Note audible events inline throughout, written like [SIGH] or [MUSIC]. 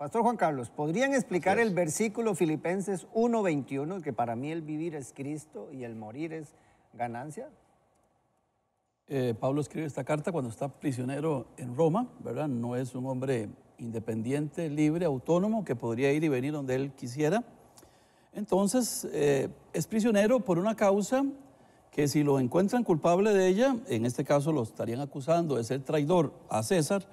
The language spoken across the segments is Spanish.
Pastor Juan Carlos, ¿podrían explicar el versículo Filipenses 1:21, que para mí el vivir es Cristo y el morir es ganancia? Eh, Pablo escribe esta carta cuando está prisionero en Roma, ¿verdad? No es un hombre independiente, libre, autónomo, que podría ir y venir donde él quisiera. Entonces, eh, es prisionero por una causa que si lo encuentran culpable de ella, en este caso lo estarían acusando de ser traidor a César,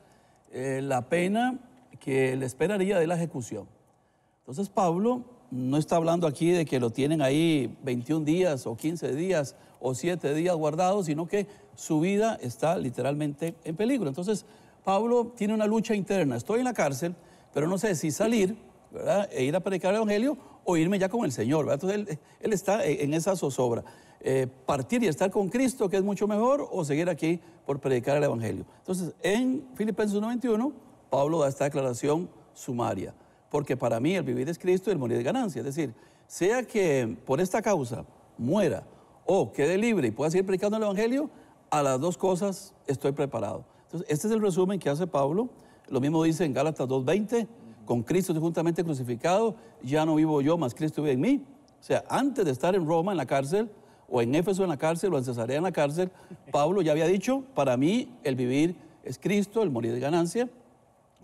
eh, la pena que le esperaría de la ejecución. Entonces Pablo no está hablando aquí de que lo tienen ahí 21 días o 15 días o 7 días guardado, sino que su vida está literalmente en peligro. Entonces Pablo tiene una lucha interna. Estoy en la cárcel, pero no sé si salir ¿verdad? e ir a predicar el Evangelio o irme ya con el Señor. ¿verdad? Entonces él, está e, en esa zozobra. Eh, partir y estar con Cristo, que es mucho mejor, o seguir aquí por predicar el Evangelio. Entonces, en Filipenses 91 Pablo da esta declaración sumaria, porque para mí el vivir es Cristo y el morir es ganancia. Es decir, sea que por esta causa muera o quede libre y pueda seguir predicando el Evangelio, a las dos cosas estoy preparado. Entonces, este es el resumen que hace Pablo. Lo mismo dice en Gálatas 2.20, con Cristo juntamente crucificado, ya no vivo yo, más Cristo vive en mí. O sea, antes de estar en Roma, en la cárcel, o en Éfeso en la cárcel, o en Cesarea en la cárcel, Pablo ya había dicho, para mí el vivir es Cristo, el morir es ganancia.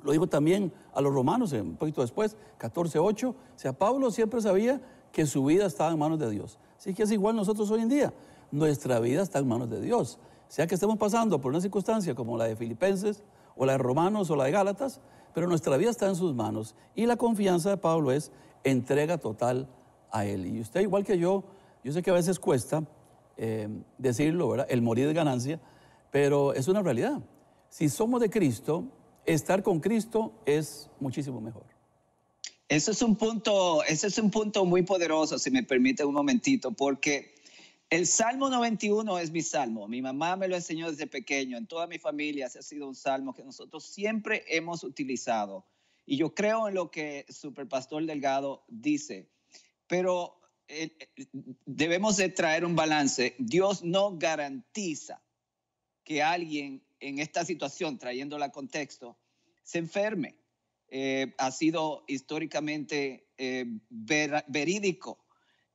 Lo dijo también a los romanos un poquito después, 14.8. O sea, Pablo siempre sabía que su vida estaba en manos de Dios. Así que es igual nosotros hoy en día. Nuestra vida está en manos de Dios. Sea que estemos pasando por una circunstancia como la de Filipenses, o la de Romanos, o la de Gálatas, pero nuestra vida está en sus manos. Y la confianza de Pablo es entrega total a Él. Y usted, igual que yo, yo sé que a veces cuesta eh, decirlo, ¿verdad? El morir de ganancia, pero es una realidad. Si somos de Cristo, estar con Cristo es muchísimo mejor. Eso es un punto, ese es un punto muy poderoso, si me permite un momentito, porque el Salmo 91 es mi salmo. Mi mamá me lo enseñó desde pequeño. En toda mi familia ese ha sido un salmo que nosotros siempre hemos utilizado. Y yo creo en lo que Superpastor Delgado dice. Pero eh, debemos de traer un balance. Dios no garantiza que alguien en esta situación, trayéndola a contexto, se enferme. Eh, ha sido históricamente eh, verídico.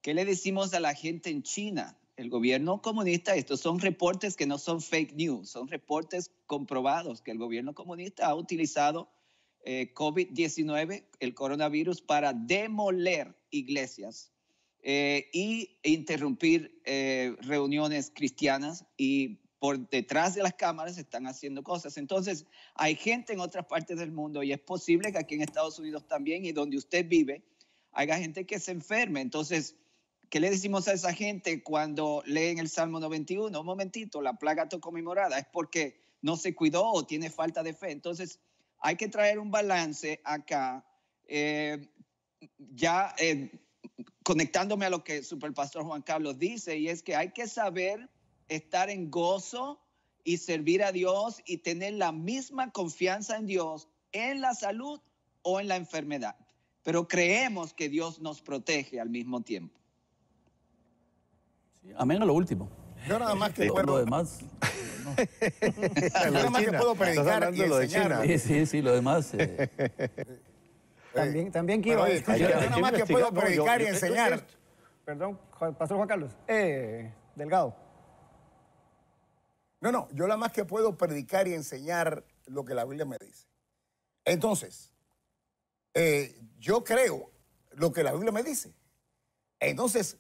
¿Qué le decimos a la gente en China? El gobierno comunista, estos son reportes que no son fake news, son reportes comprobados que el gobierno comunista ha utilizado eh, COVID-19, el coronavirus, para demoler iglesias y interrumpir reuniones cristianas y por detrás de las cámaras se están haciendo cosas. Entonces, hay gente en otras partes del mundo y es posible que aquí en Estados Unidos también y donde usted vive, haya gente que se enferme. Entonces, ¿qué le decimos a esa gente cuando leen el Salmo 91? Un momentito, la plaga tocó mi morada, es porque no se cuidó o tiene falta de fe. Entonces, hay que traer un balance acá. Eh, ya eh, conectándome a lo que Superpastor Juan Carlos dice, y es que hay que saber estar en gozo y servir a Dios y tener la misma confianza en Dios en la salud o en la enfermedad. Pero creemos que Dios nos protege al mismo tiempo. Sí, amén a lo último. Yo nada más que puedo... Lo demás... Yo [LAUGHS] nada más que puedo predicar y enseñar. Sí, sí, sí, lo demás... Eh. [LAUGHS] también, también quiero. yo, nada más que puedo predicar y enseñar. Perdón, Pastor Juan Carlos. Eh, delgado. No, no, yo la más que puedo predicar y enseñar lo que la Biblia me dice. Entonces, eh, yo creo lo que la Biblia me dice. Entonces,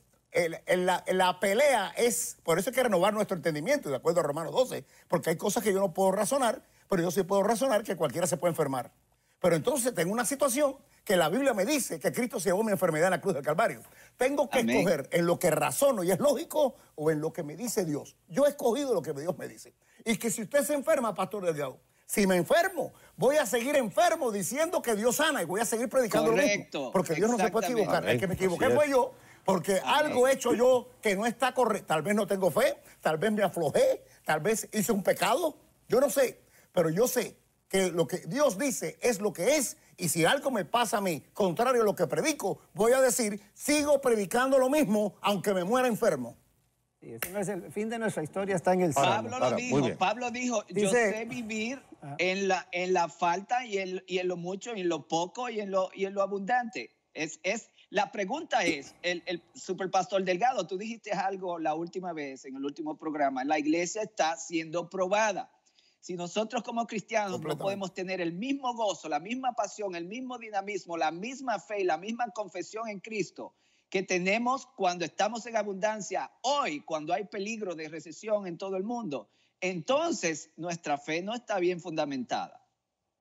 la, la, pelea es, por eso hay que renovar nuestro entendimiento, de acuerdo a Romanos 12, porque hay cosas que yo no puedo razonar, pero yo sí puedo razonar que cualquiera se puede enfermar. Pero entonces tengo una situación que la Biblia me dice que Cristo se llevó mi enfermedad en la cruz del Calvario. Tengo que escoger en lo que razono y es lógico o en lo que me dice Dios. Yo he escogido lo que Dios me dice. Y que si usted se enferma, Pastor dios si me enfermo, voy a seguir enfermo diciendo que Dios sana y voy a seguir predicando lo mismo. Porque Dios no se puede equivocar. El que me equivoqué fue yo, porque algo he hecho yo que no está correcto. Tal vez no tengo fe, tal vez me aflojé, tal vez hice un pecado. Yo no sé, pero yo sé que lo que Dios dice es lo que es, y si algo me pasa a mí, contrario a lo que predico, voy a decir, sigo predicando lo mismo, aunque me muera enfermo. Sí, ese no es el fin de nuestra historia, está en el Pablo lo dijo, Pablo dijo, yo sé vivir ah. en la, en la falta y en, y en lo mucho, y en lo poco y en lo, y en lo abundante. Es, es, la pregunta es, el, el superpastor Delgado, tú dijiste algo la última vez, en el último programa, la iglesia está siendo probada. Si nosotros como cristianos no podemos tener el mismo gozo, la misma pasión, el mismo dinamismo, la misma fe y la misma confesión en Cristo que tenemos cuando estamos en abundancia hoy, cuando hay peligro de recesión en todo el mundo, entonces nuestra fe no está bien fundamentada.